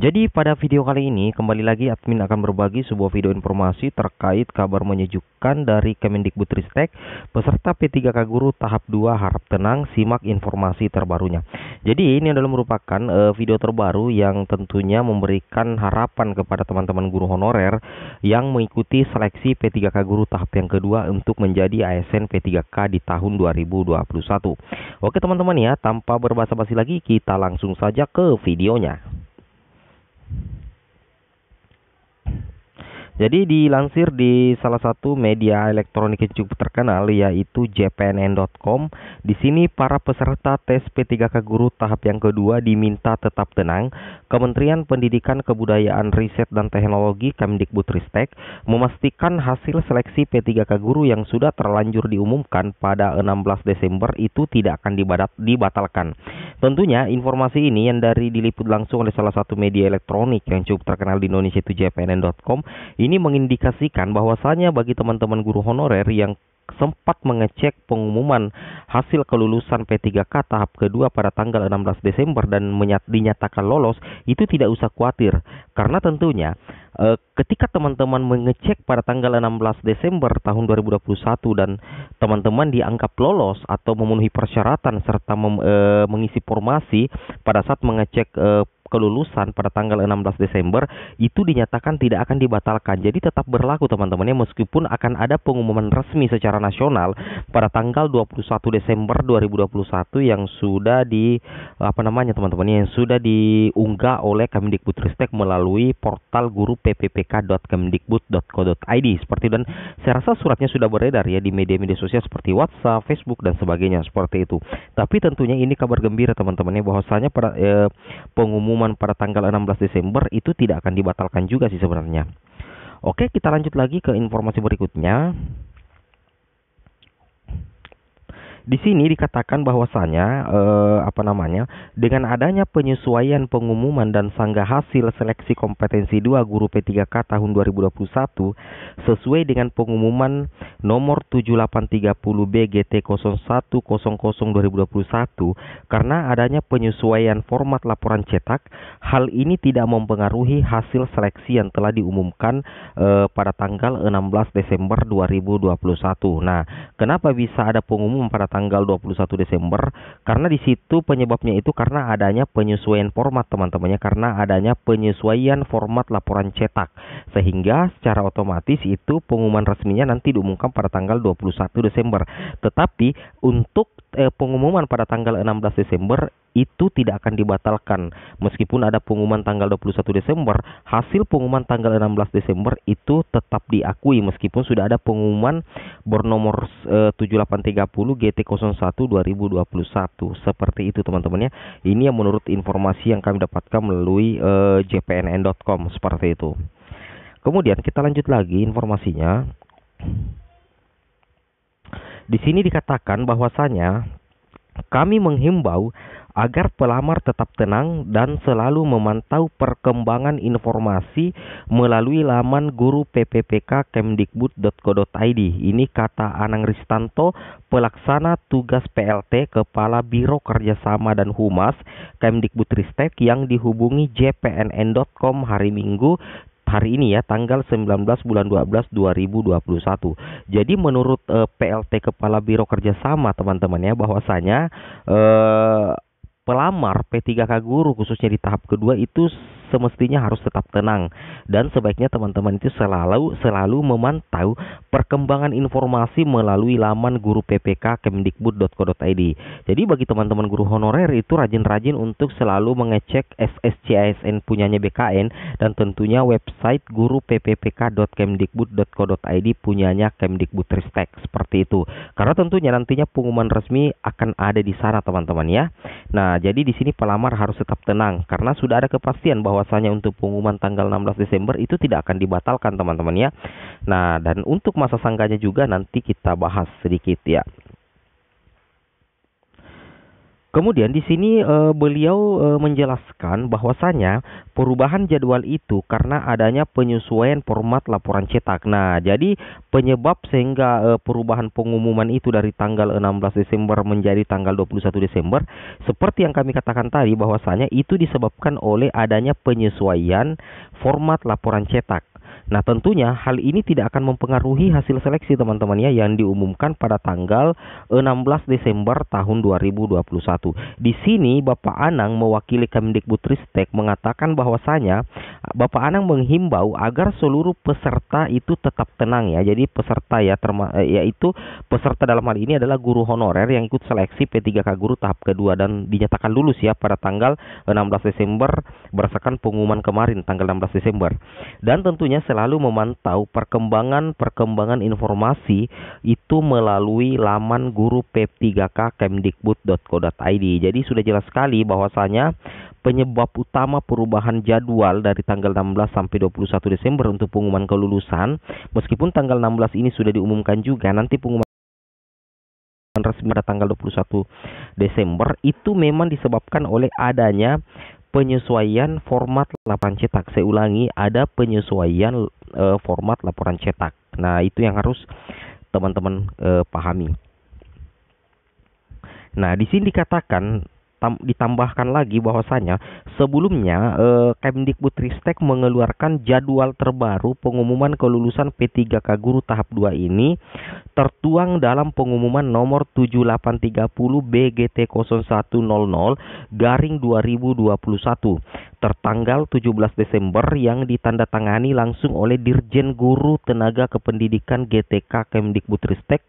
jadi pada video kali ini kembali lagi admin akan berbagi sebuah video informasi terkait kabar menyejukkan dari Kemendikbudristek peserta P3K Guru tahap 2 harap tenang simak informasi terbarunya. Jadi ini adalah merupakan uh, video terbaru yang tentunya memberikan harapan kepada teman-teman guru honorer yang mengikuti seleksi P3K Guru tahap yang kedua untuk menjadi ASN P3K di tahun 2021. Oke teman-teman ya, tanpa berbahasa basi lagi kita langsung saja ke videonya. Jadi dilansir di salah satu media elektronik yang cukup terkenal yaitu jpnn.com, di sini para peserta tes P3K guru tahap yang kedua diminta tetap tenang. Kementerian Pendidikan Kebudayaan Riset dan Teknologi Kemdikbudristek memastikan hasil seleksi P3K guru yang sudah terlanjur diumumkan pada 16 Desember itu tidak akan dibatalkan. Tentunya informasi ini yang dari diliput langsung oleh salah satu media elektronik yang cukup terkenal di Indonesia itu jpnn.com ini mengindikasikan bahwasanya bagi teman-teman guru honorer yang sempat mengecek pengumuman hasil kelulusan P3K tahap kedua pada tanggal 16 Desember dan dinyatakan lolos, itu tidak usah khawatir karena tentunya e, ketika teman-teman mengecek pada tanggal 16 Desember tahun 2021 dan teman-teman dianggap lolos atau memenuhi persyaratan serta mem, e, mengisi formasi pada saat mengecek e, kelulusan pada tanggal 16 Desember itu dinyatakan tidak akan dibatalkan. Jadi tetap berlaku teman temannya meskipun akan ada pengumuman resmi secara nasional pada tanggal 21 Desember 2021 yang sudah di apa namanya teman-teman ya, yang sudah diunggah oleh Kemdikbudristek melalui portal guru pppk.kemdikbud.co.id seperti dan saya rasa suratnya sudah beredar ya di media-media sosial seperti WhatsApp, Facebook dan sebagainya seperti itu. Tapi tentunya ini kabar gembira teman temannya ya bahwasanya pada eh, pengumuman pengumuman pada tanggal 16 Desember itu tidak akan dibatalkan juga sih sebenarnya. Oke, kita lanjut lagi ke informasi berikutnya. Di sini dikatakan bahwasanya eh, apa namanya dengan adanya penyesuaian pengumuman dan sanggah hasil seleksi kompetensi 2 guru P3K tahun 2021 sesuai dengan pengumuman nomor 7830 BGT 0100 2021 karena adanya penyesuaian format laporan cetak hal ini tidak mempengaruhi hasil seleksi yang telah diumumkan eh, pada tanggal 16 Desember 2021. Nah, kenapa bisa ada pengumuman pada tanggal tanggal 21 Desember karena di situ penyebabnya itu karena adanya penyesuaian format teman-temannya karena adanya penyesuaian format laporan cetak sehingga secara otomatis itu pengumuman resminya nanti diumumkan pada tanggal 21 Desember. Tetapi untuk eh, pengumuman pada tanggal 16 Desember itu tidak akan dibatalkan. Meskipun ada pengumuman tanggal 21 Desember, hasil pengumuman tanggal 16 Desember itu tetap diakui meskipun sudah ada pengumuman bernomor eh, 7830 GT01 2021. Seperti itu teman-temannya. Ini yang menurut informasi yang kami dapatkan melalui eh, jpnn.com seperti itu. Kemudian kita lanjut lagi informasinya. Di sini dikatakan bahwasanya kami menghimbau agar pelamar tetap tenang dan selalu memantau perkembangan informasi melalui laman guru pppk kemdikbud.co.id. Ini kata Anang Ristanto, pelaksana tugas PLT Kepala Biro Kerjasama dan Humas Kemdikbud Ristek yang dihubungi jpnn.com hari Minggu hari ini ya tanggal 19 bulan 12 2021. Jadi menurut uh, eh, PLT Kepala Biro Kerjasama teman-teman ya bahwasanya uh, pelamar P3K guru khususnya di tahap kedua itu semestinya harus tetap tenang dan sebaiknya teman-teman itu selalu selalu memantau perkembangan informasi melalui laman guru PPK kemdikbud.co.id. Jadi bagi teman-teman guru honorer itu rajin-rajin untuk selalu mengecek SSCISN punyanya BKN dan tentunya website guru pppk.kemdikbud.co.id punyanya Kemdikbud tristek seperti itu. Karena tentunya nantinya pengumuman resmi akan ada di sana teman-teman ya. Nah, jadi di sini pelamar harus tetap tenang karena sudah ada kepastian bahwa bahwasanya untuk pengumuman tanggal 16 Desember itu tidak akan dibatalkan teman-teman ya. Nah, dan untuk masa sangganya juga nanti kita bahas sedikit ya. Kemudian di sini uh, beliau uh, menjelaskan bahwasannya perubahan jadwal itu karena adanya penyesuaian format laporan cetak. Nah, jadi penyebab sehingga uh, perubahan pengumuman itu dari tanggal 16 Desember menjadi tanggal 21 Desember seperti yang kami katakan tadi bahwasanya itu disebabkan oleh adanya penyesuaian format laporan cetak. Nah, tentunya hal ini tidak akan mempengaruhi hasil seleksi teman-teman ya yang diumumkan pada tanggal 16 Desember tahun 2021. Di sini Bapak Anang mewakili Kemdikbudristek mengatakan bahwasanya Bapak Anang menghimbau agar seluruh peserta itu tetap tenang ya. Jadi peserta ya eh, yaitu peserta dalam hal ini adalah guru honorer yang ikut seleksi P3K guru tahap kedua dan dinyatakan lulus ya pada tanggal 16 Desember berdasarkan pengumuman kemarin tanggal 16 Desember. Dan tentunya selain selalu memantau perkembangan-perkembangan informasi itu melalui laman guru p 3 k kemdikbud.co.id. Jadi sudah jelas sekali bahwasanya penyebab utama perubahan jadwal dari tanggal 16 sampai 21 Desember untuk pengumuman kelulusan, meskipun tanggal 16 ini sudah diumumkan juga, nanti pengumuman resmi pada tanggal 21 Desember itu memang disebabkan oleh adanya penyesuaian format laporan cetak. Saya ulangi, ada penyesuaian e, format laporan cetak. Nah, itu yang harus teman-teman e, pahami. Nah, di sini dikatakan ditambahkan lagi bahwasanya sebelumnya eh, Kemdikbudristek mengeluarkan jadwal terbaru pengumuman kelulusan P3K guru tahap 2 ini tertuang dalam pengumuman nomor 7830 BGT 0100 garing 2021 tertanggal 17 Desember yang ditandatangani langsung oleh Dirjen Guru Tenaga Kependidikan GTK Kemdikbudristek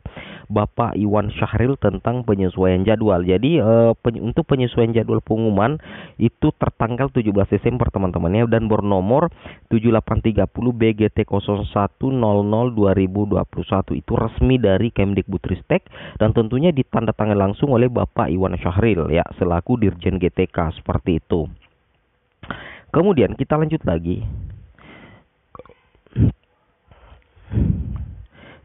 Bapak Iwan Syahril tentang penyesuaian jadwal. Jadi uh, peny untuk penyesuaian jadwal pengumuman itu tertanggal 17 Desember teman-teman ya dan bernomor 7830 BGT 01002021 itu resmi dari Kemdikbudristek dan tentunya ditandatangani langsung oleh Bapak Iwan Syahril ya selaku Dirjen GTK seperti itu. Kemudian kita lanjut lagi.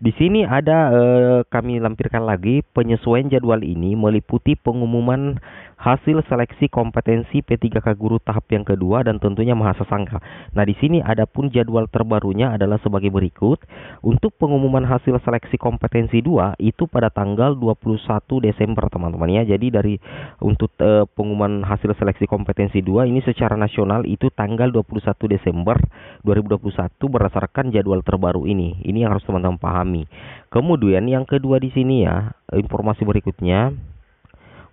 Di sini ada eh, kami lampirkan lagi penyesuaian jadwal ini meliputi pengumuman hasil seleksi kompetensi P3K guru tahap yang kedua dan tentunya mahasiswa sangka. Nah, di sini ada pun jadwal terbarunya adalah sebagai berikut. Untuk pengumuman hasil seleksi kompetensi 2 itu pada tanggal 21 Desember, teman-teman ya. Jadi dari untuk e, pengumuman hasil seleksi kompetensi 2 ini secara nasional itu tanggal 21 Desember 2021 berdasarkan jadwal terbaru ini. Ini yang harus teman-teman pahami. Kemudian yang kedua di sini ya, informasi berikutnya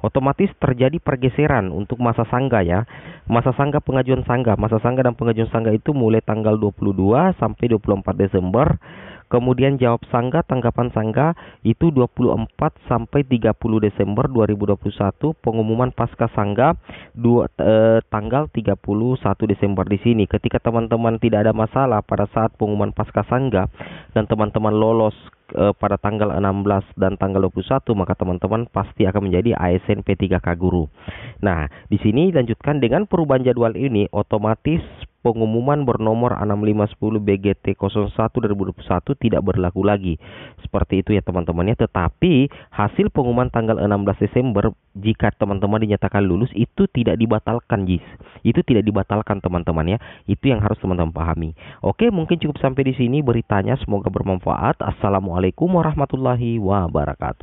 otomatis terjadi pergeseran untuk masa sangga ya. Masa sangga pengajuan sangga, masa sangga dan pengajuan sangga itu mulai tanggal 22 sampai 24 Desember. Kemudian jawab sangga, tanggapan sangga itu 24 sampai 30 Desember 2021, pengumuman pasca sangga dua, eh, tanggal 31 Desember di sini. Ketika teman-teman tidak ada masalah pada saat pengumuman pasca sangga dan teman-teman lolos e, pada tanggal 16 dan tanggal 21 maka teman-teman pasti akan menjadi ASN P3K guru. Nah, di sini dilanjutkan dengan perubahan jadwal ini otomatis pengumuman bernomor 6510 BGT 01 2021 tidak berlaku lagi. Seperti itu ya teman-temannya. Tetapi hasil pengumuman tanggal 16 Desember jika teman-teman dinyatakan lulus itu tidak dibatalkan JIS. Itu tidak dibatalkan teman-teman ya. Itu yang harus teman-teman pahami. Oke, mungkin cukup sampai di sini beritanya. Semoga bermanfaat. Assalamualaikum warahmatullahi wabarakatuh.